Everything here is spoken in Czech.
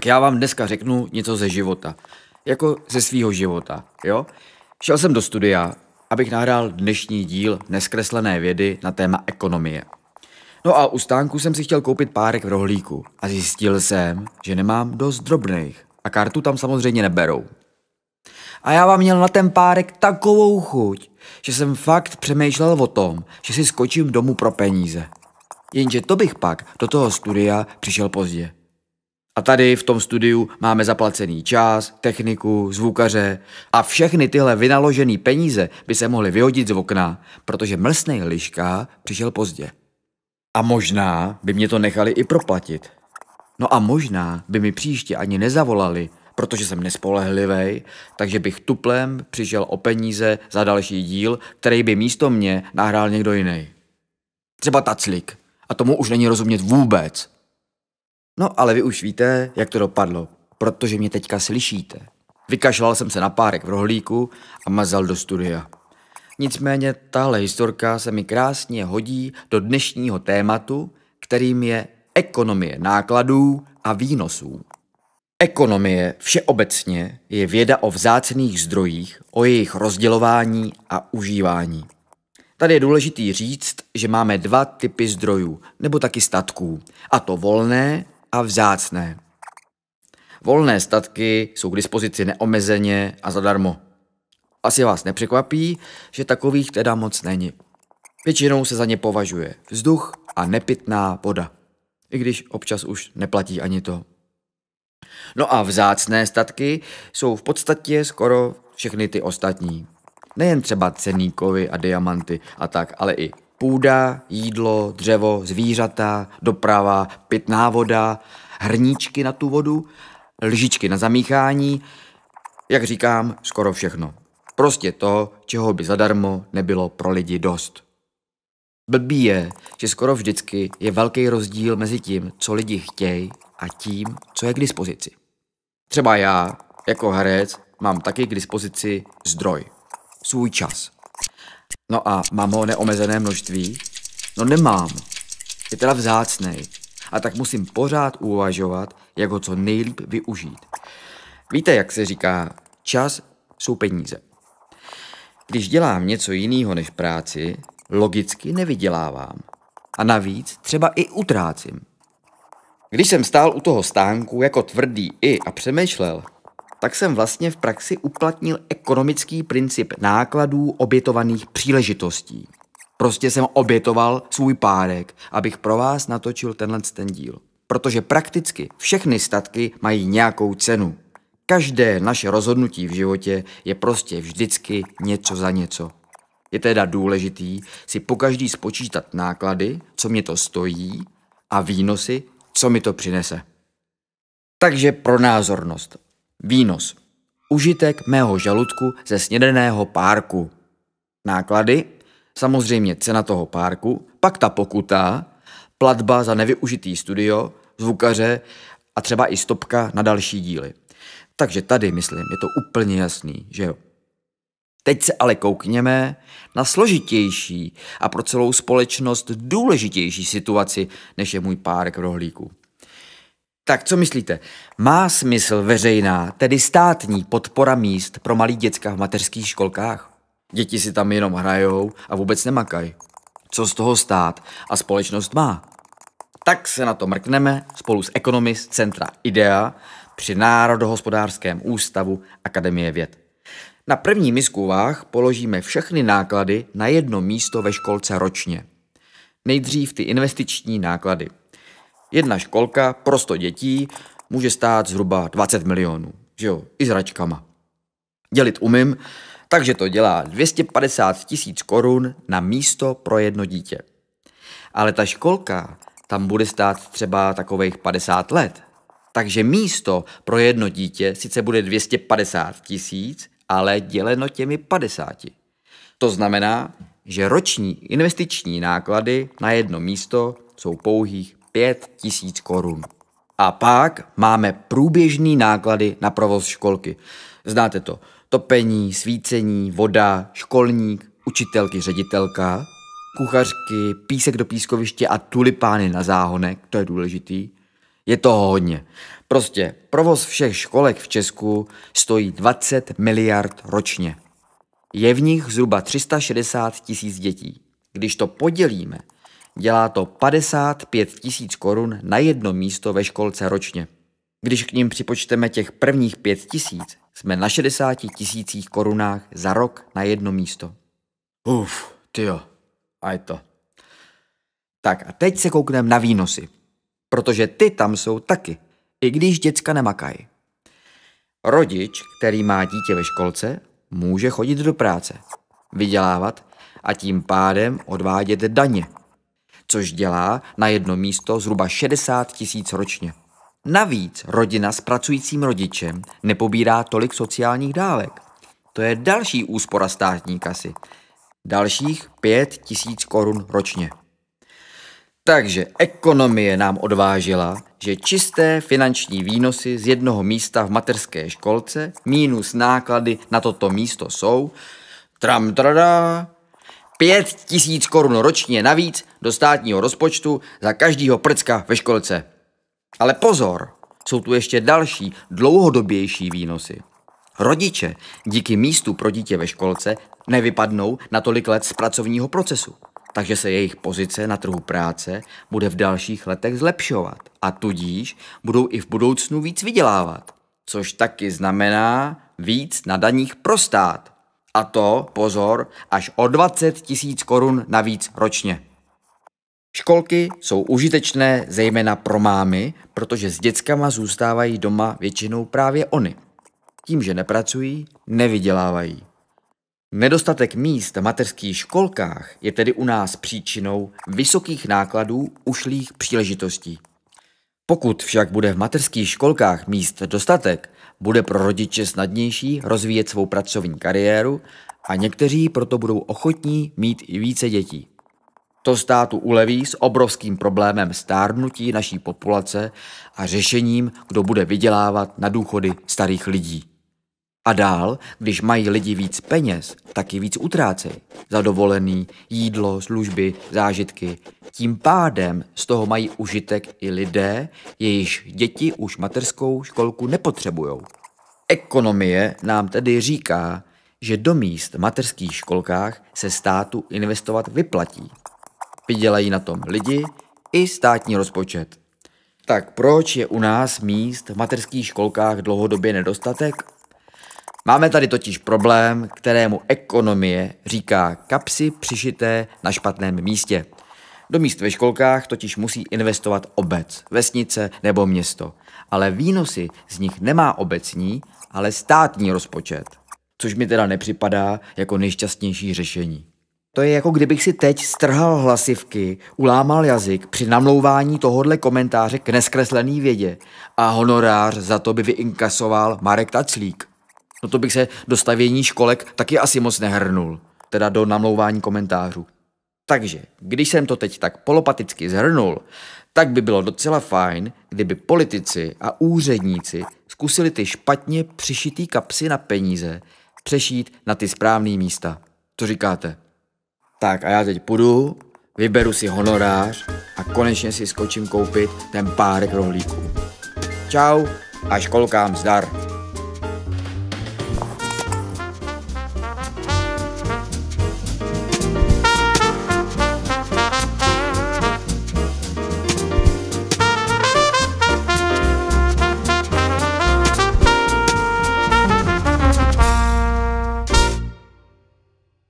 Tak já vám dneska řeknu něco ze života. Jako ze svýho života, jo? Šel jsem do studia, abych nahrál dnešní díl neskreslené vědy na téma ekonomie. No a u stánku jsem si chtěl koupit párek v rohlíku a zjistil jsem, že nemám dost drobných a kartu tam samozřejmě neberou. A já vám měl na ten párek takovou chuť, že jsem fakt přemýšlel o tom, že si skočím domů pro peníze. Jenže to bych pak do toho studia přišel pozdě. A tady v tom studiu máme zaplacený čas, techniku, zvukaře a všechny tyhle vynaložené peníze by se mohly vyhodit z okna, protože mlsnej liška přišel pozdě. A možná by mě to nechali i proplatit. No a možná by mi příště ani nezavolali, protože jsem nespolehlivý, takže bych tuplem přišel o peníze za další díl, který by místo mě nahrál někdo jiný. Třeba Taclik. A tomu už není rozumět vůbec. No ale vy už víte, jak to dopadlo, protože mě teďka slyšíte. Vykašlal jsem se na párek v rohlíku a mazal do studia. Nicméně tahle historka se mi krásně hodí do dnešního tématu, kterým je ekonomie nákladů a výnosů. Ekonomie všeobecně je věda o vzácných zdrojích, o jejich rozdělování a užívání. Tady je důležitý říct, že máme dva typy zdrojů, nebo taky statků, a to volné a vzácné. Volné statky jsou k dispozici neomezeně a zadarmo. Asi vás nepřekvapí, že takových teda moc není. Většinou se za ně považuje vzduch a nepitná voda. I když občas už neplatí ani to. No a vzácné statky jsou v podstatě skoro všechny ty ostatní. Nejen třeba ceníkovy a diamanty a tak, ale i Půda, jídlo, dřevo, zvířata, doprava, pitná voda, hrníčky na tu vodu, lžičky na zamíchání, jak říkám, skoro všechno. Prostě to, čeho by zadarmo nebylo pro lidi dost. Blbý je, že skoro vždycky je velký rozdíl mezi tím, co lidi chtějí a tím, co je k dispozici. Třeba já, jako herec, mám taky k dispozici zdroj. Svůj čas. No a mám ho neomezené množství? No nemám. Je teda vzácný. A tak musím pořád uvažovat, jak ho co nejlíp využít. Víte, jak se říká, čas jsou peníze. Když dělám něco jiného než práci, logicky nevydělávám. A navíc třeba i utrácím. Když jsem stál u toho stánku jako tvrdý i a přemýšlel, tak jsem vlastně v praxi uplatnil ekonomický princip nákladů obětovaných příležitostí. Prostě jsem obětoval svůj párek, abych pro vás natočil tenhle ten díl. Protože prakticky všechny statky mají nějakou cenu. Každé naše rozhodnutí v životě je prostě vždycky něco za něco. Je teda důležitý si po každý spočítat náklady, co mě to stojí, a výnosy, co mi to přinese. Takže pro názornost. Výnos. Užitek mého žaludku ze snědeného párku. Náklady. Samozřejmě cena toho párku, pak ta pokuta, platba za nevyužitý studio, zvukaře a třeba i stopka na další díly. Takže tady, myslím, je to úplně jasný, že jo. Teď se ale koukněme na složitější a pro celou společnost důležitější situaci, než je můj párek v rohlíku. Tak co myslíte? Má smysl veřejná, tedy státní podpora míst pro malí děcka v mateřských školkách? Děti si tam jenom hrajou a vůbec nemakají. Co z toho stát a společnost má? Tak se na to mrkneme spolu s ekonomy z Centra IDEA při Národohospodářském ústavu Akademie věd. Na první misku váh položíme všechny náklady na jedno místo ve školce ročně. Nejdřív ty investiční náklady – Jedna školka pro 100 dětí může stát zhruba 20 milionů, že jo, i s račkama. Dělit umím, takže to dělá 250 tisíc korun na místo pro jedno dítě. Ale ta školka tam bude stát třeba takových 50 let. Takže místo pro jedno dítě sice bude 250 tisíc, ale děleno těmi 50. To znamená, že roční investiční náklady na jedno místo jsou pouhých 5 tisíc korun. A pak máme průběžný náklady na provoz školky. Znáte to. Topení, svícení, voda, školník, učitelky, ředitelka, kuchařky, písek do pískoviště a tulipány na záhonek, to je důležitý. Je toho hodně. Prostě provoz všech školek v Česku stojí 20 miliard ročně. Je v nich zhruba 360 tisíc dětí. Když to podělíme Dělá to 55 tisíc korun na jedno místo ve školce ročně. Když k ním připočteme těch prvních 5 tisíc, jsme na 60 tisících korunách za rok na jedno místo. Uf, jo, a je to. Tak a teď se koukneme na výnosy, protože ty tam jsou taky, i když děcka nemakají. Rodič, který má dítě ve školce, může chodit do práce, vydělávat a tím pádem odvádět daně – což dělá na jedno místo zhruba 60 tisíc ročně. Navíc rodina s pracujícím rodičem nepobírá tolik sociálních dávek. To je další úspora státní kasy. Dalších 5 tisíc korun ročně. Takže ekonomie nám odvážila, že čisté finanční výnosy z jednoho místa v materské školce minus náklady na toto místo jsou tram trada 5 tisíc korun ročně navíc do státního rozpočtu za každého prcka ve školce. Ale pozor, jsou tu ještě další, dlouhodobější výnosy. Rodiče díky místu pro dítě ve školce nevypadnou na tolik let z pracovního procesu, takže se jejich pozice na trhu práce bude v dalších letech zlepšovat a tudíž budou i v budoucnu víc vydělávat, což taky znamená víc na daních pro stát. A to, pozor, až o 20 tisíc korun navíc ročně. Školky jsou užitečné zejména pro mámy, protože s dětskama zůstávají doma většinou právě oni. Tím, že nepracují, nevydělávají. Nedostatek míst v mateřských školkách je tedy u nás příčinou vysokých nákladů ušlých příležitostí. Pokud však bude v mateřských školkách míst dostatek, bude pro rodiče snadnější rozvíjet svou pracovní kariéru a někteří proto budou ochotní mít i více dětí. To státu uleví s obrovským problémem stárnutí naší populace a řešením, kdo bude vydělávat na důchody starých lidí. A dál, když mají lidi víc peněz, taky víc utrácejí. Za dovolený, jídlo, služby, zážitky, tím pádem z toho mají užitek i lidé, jejichž děti už materskou školku nepotřebují. Ekonomie nám tedy říká, že do míst v materských školkách se státu investovat vyplatí. Vydělají na tom lidi i státní rozpočet. Tak proč je u nás míst v materských školkách dlouhodobě nedostatek? Máme tady totiž problém, kterému ekonomie říká kapsy přišité na špatném místě. Do míst ve školkách totiž musí investovat obec, vesnice nebo město. Ale výnosy z nich nemá obecní, ale státní rozpočet. Což mi teda nepřipadá jako nejšťastnější řešení. To je jako kdybych si teď strhal hlasivky, ulámal jazyk při namlouvání tohodle komentáře k neskreslený vědě a honorář za to by vyinkasoval Marek Taclík. No to bych se do stavění školek taky asi moc nehrnul, teda do namlouvání komentářů. Takže, když jsem to teď tak polopaticky zhrnul, tak by bylo docela fajn, kdyby politici a úředníci zkusili ty špatně přišitý kapsy na peníze přešít na ty správné místa. Co říkáte? Tak a já teď půjdu, vyberu si honorář a konečně si skočím koupit ten párek rohlíků. Čau a školkám zdar!